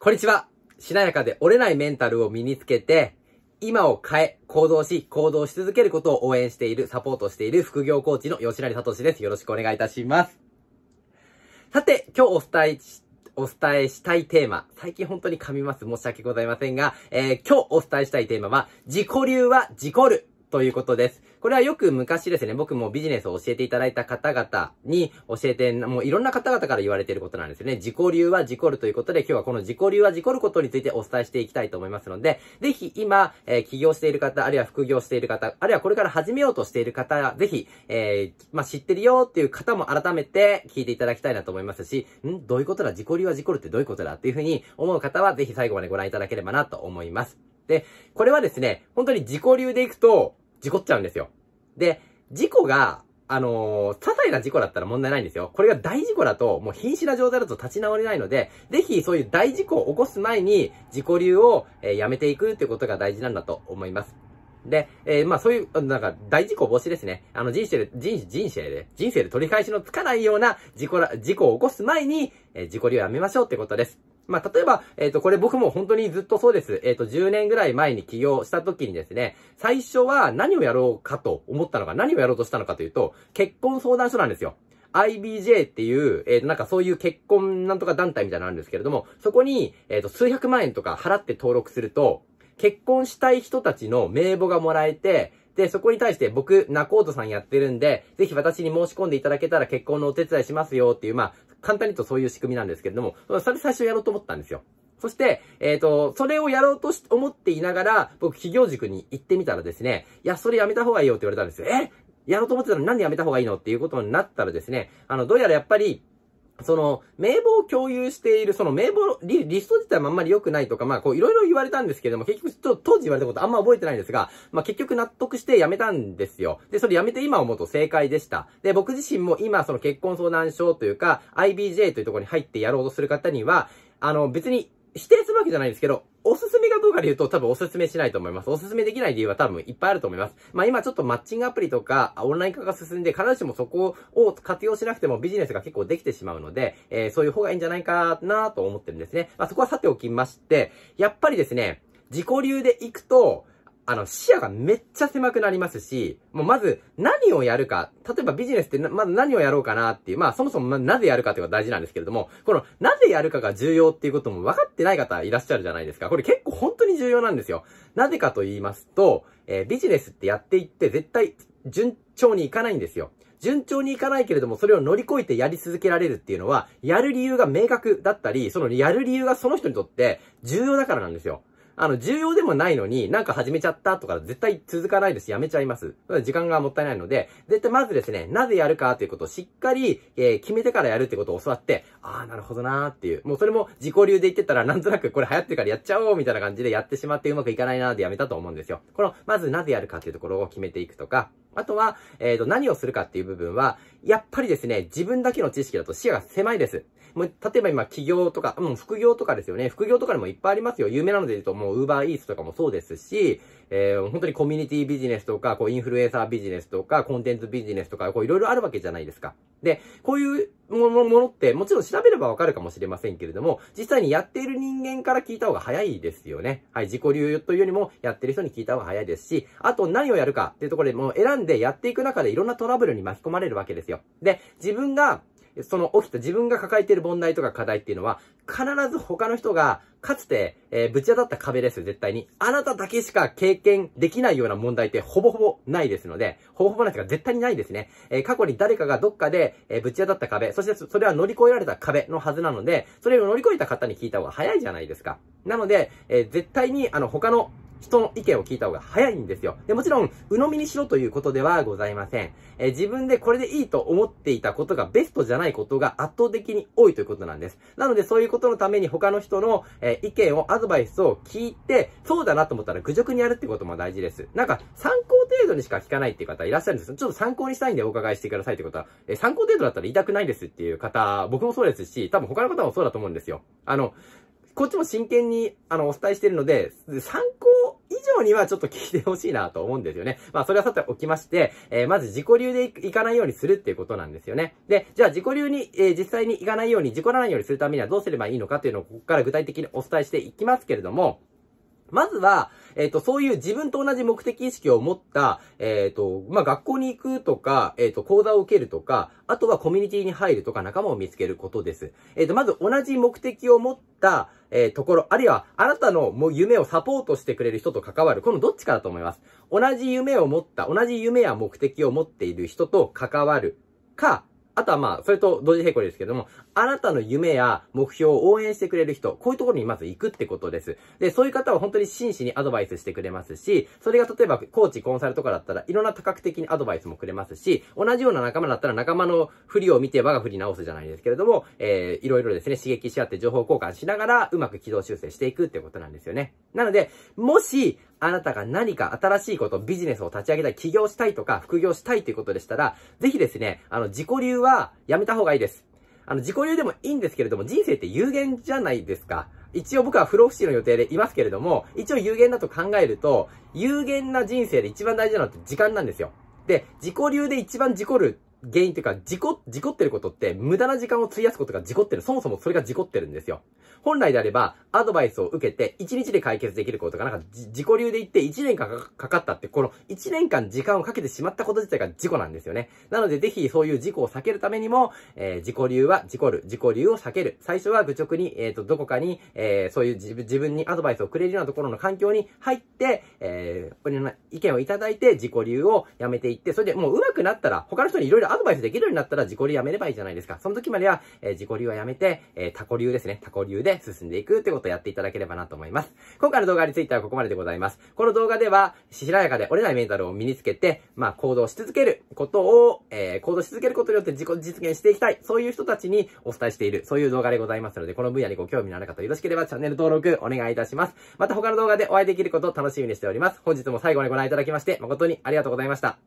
こんにちは。しなやかで折れないメンタルを身につけて、今を変え、行動し、行動し続けることを応援している、サポートしている副業コーチの吉成聡です。よろしくお願いいたします。さて、今日お伝えし、お伝えしたいテーマ。最近本当に噛みます。申し訳ございませんが、えー、今日お伝えしたいテーマは、自己流は自己るということです。これはよく昔ですね、僕もビジネスを教えていただいた方々に教えて、もういろんな方々から言われていることなんですよね。自己流は自己るということで、今日はこの自己流は自己ることについてお伝えしていきたいと思いますので、ぜひ今、えー、起業している方、あるいは副業している方、あるいはこれから始めようとしている方、ぜひ、えー、まあ、知ってるよっていう方も改めて聞いていただきたいなと思いますし、んどういうことだ自己流は自己るってどういうことだっていうふうに思う方は、ぜひ最後までご覧いただければなと思います。で、これはですね、本当に自己流でいくと、事故っちゃうんですよ。で、事故が、あのー、些細な事故だったら問題ないんですよ。これが大事故だと、もう瀕死な状態だと立ち直れないので、ぜひそういう大事故を起こす前に、自己流を、えー、やめていくってことが大事なんだと思います。で、えー、まあそういう、なんか、大事故防止ですね。あの、人生で、人、人生で、人生で取り返しのつかないような事故ら、事故を起こす前に、えー、自己流をやめましょうってことです。まあ、例えば、えっ、ー、と、これ僕も本当にずっとそうです。えっ、ー、と、10年ぐらい前に起業した時にですね、最初は何をやろうかと思ったのか、何をやろうとしたのかというと、結婚相談所なんですよ。IBJ っていう、えっ、ー、と、なんかそういう結婚なんとか団体みたいなのあるんですけれども、そこに、えっ、と、数百万円とか払って登録すると、結婚したい人たちの名簿がもらえて、で、そこに対して僕、ナコートさんやってるんで、ぜひ私に申し込んでいただけたら結婚のお手伝いしますよっていう、まあ、簡単に言うとそういう仕組みなんですけれども、それ最初やろうと思ったんですよ。そして、えっ、ー、と、それをやろうとし、思っていながら、僕、企業塾に行ってみたらですね、いや、それやめた方がいいよって言われたんですよ。えやろうと思ってたのになんでやめた方がいいのっていうことになったらですね、あの、どうやらやっぱり、その、名簿を共有している、その名簿リ、リスト自体もあんまり良くないとか、まあ、こう、いろいろ言われたんですけれども、結局、ちょっと当時言われたことあんま覚えてないんですが、まあ、結局納得して辞めたんですよ。で、それ辞めて今思うと正解でした。で、僕自身も今、その結婚相談所というか、IBJ というところに入ってやろうとする方には、あの、別に否定するわけじゃないんですけど、おすすめかどうかで言うと多分おすすめしないと思います。おすすめできない理由は多分いっぱいあると思います。まあ今ちょっとマッチングアプリとかオンライン化が進んで必ずしもそこを活用しなくてもビジネスが結構できてしまうので、えー、そういう方がいいんじゃないかなと思ってるんですね。まあそこはさておきまして、やっぱりですね、自己流で行くと、あの、視野がめっちゃ狭くなりますし、もうまず何をやるか、例えばビジネスってまず何をやろうかなっていう、まあそもそもなぜやるかっていうのが大事なんですけれども、このなぜやるかが重要っていうことも分かってない方いらっしゃるじゃないですか。これ結構本当に重要なんですよ。なぜかと言いますと、えー、ビジネスってやっていって絶対順調にいかないんですよ。順調にいかないけれども、それを乗り越えてやり続けられるっていうのは、やる理由が明確だったり、そのやる理由がその人にとって重要だからなんですよ。あの、重要でもないのに、なんか始めちゃったとか絶対続かないですし、やめちゃいます。時間がもったいないので、絶対まずですね、なぜやるかということをしっかり、えー、決めてからやるってことを教わって、ああ、なるほどなーっていう。もうそれも自己流で言ってたら、なんとなくこれ流行ってるからやっちゃおうみたいな感じでやってしまってうまくいかないなーでやめたと思うんですよ。この、まずなぜやるかっていうところを決めていくとか、あとは、えっ、ー、と、何をするかっていう部分は、やっぱりですね、自分だけの知識だと視野が狭いです。もう、例えば今、企業とか、もうん、副業とかですよね。副業とかでもいっぱいありますよ。有名なので言うと、もう、ウーバーイーツとかもそうですし、えー、本当にコミュニティビジネスとか、こう、インフルエンサービジネスとか、コンテンツビジネスとか、こう、いろいろあるわけじゃないですか。で、こういうものものって、もちろん調べればわかるかもしれませんけれども、実際にやっている人間から聞いた方が早いですよね。はい、自己流というよりも、やってる人に聞いた方が早いですし、あと何をやるかっていうところでもう選んでやっていく中でいろんなトラブルに巻き込まれるわけですよ。で、自分が、その起きた自分が抱えている問題とか課題っていうのは、必ず他の人が、かつて、えー、ぶち当たった壁です、絶対に。あなただけしか経験できないような問題ってほぼほぼないですので、ほぼほぼないですが絶対にないですね。えー、過去に誰かがどっかで、えー、ぶち当たった壁、そしてそれは乗り越えられた壁のはずなので、それを乗り越えた方に聞いた方が早いじゃないですか。なので、え絶対に、あの、他の人の意見を聞いた方が早いんですよ。で、もちろん、鵜呑みにしろということではございません。えー、自分でこれでいいと思っていたことがベストじゃないことが圧倒的に多いということなんです。なので、そういうことのために他の人の、えー、意見を、アドバイスを聞いて、そうだなと思ったら愚直にやるってことも大事です。なんか、参考程度にしか聞かないっていう方いらっしゃるんですちょっと参考にしたいんでお伺いしてくださいってことは、えー、参考程度だったら言いたくないですっていう方、僕もそうですし、多分他の方もそうだと思うんですよ。あの、こっちも真剣に、あの、お伝えしてるので、参考後にはちょっと聞いてほしいなと思うんですよね。まあ、それはさておきまして、えー、まず自己流で行かないようにするっていうことなんですよね。で、じゃあ自己流に、えー、実際に行かないように、事故らないようにするためにはどうすればいいのかっていうのをここから具体的にお伝えしていきますけれども、まずは、えっ、ー、と、そういう自分と同じ目的意識を持った、えっ、ー、と、まあ、学校に行くとか、えっ、ー、と、講座を受けるとか、あとはコミュニティに入るとか仲間を見つけることです。えっ、と、まず同じ目的を持った、えところ、あるいは、あなたのもう夢をサポートしてくれる人と関わる、このどっちかだと思います。同じ夢を持った、同じ夢や目的を持っている人と関わるか、あとはまあ、それと同時並行ですけども、あなたの夢や目標を応援してくれる人、こういうところにまず行くってことです。で、そういう方は本当に真摯にアドバイスしてくれますし、それが例えばコーチ、コンサルとかだったら、いろんな多角的にアドバイスもくれますし、同じような仲間だったら仲間の振りを見て我が振り直すじゃないですけれども、えー、いろいろですね、刺激し合って情報交換しながら、うまく軌道修正していくってことなんですよね。なので、もし、あなたが何か新しいこと、ビジネスを立ち上げたい、起業したいとか、副業したいということでしたら、ぜひですね、あの、自己流はやめた方がいいです。あの、自己流でもいいんですけれども、人生って有限じゃないですか。一応僕は不老不死の予定でいますけれども、一応有限だと考えると、有限な人生で一番大事なのって時間なんですよ。で、自己流で一番事故る原因っていうか、事故、事故ってることって、無駄な時間を費やすことが事故ってる。そもそもそれが事故ってるんですよ。本来であれば、アドバイスを受けて、1日で解決できることが、なんか、自己流で言って1年間かかったって、この1年間時間をかけてしまったこと自体が事故なんですよね。なので、ぜひ、そういう事故を避けるためにも、えー、自己流は事故る。自己流を避ける。最初は愚直に、えっ、ー、と、どこかに、えー、そういう自分にアドバイスをくれるようなところの環境に入って、えー、の意見をいただいて、自己流をやめていって、それでもう上手くなったら、他の人にいろいろアドバイスできるようになったら自己流やめればいいじゃないですか。その時までは、えー、自己流はやめて、えー、タコ流ですね。タコ流で進んでいくってことをやっていただければなと思います。今回の動画についてはここまででございます。この動画では、しらやかで折れないメンタルを身につけて、まあ、行動し続けることを、えー、行動し続けることによって自己実現していきたい。そういう人たちにお伝えしている、そういう動画でございますので、この分野にご興味のある方よろしければチャンネル登録お願いいたします。また他の動画でお会いできることを楽しみにしております。本日も最後までご覧いただきまして、誠にありがとうございました。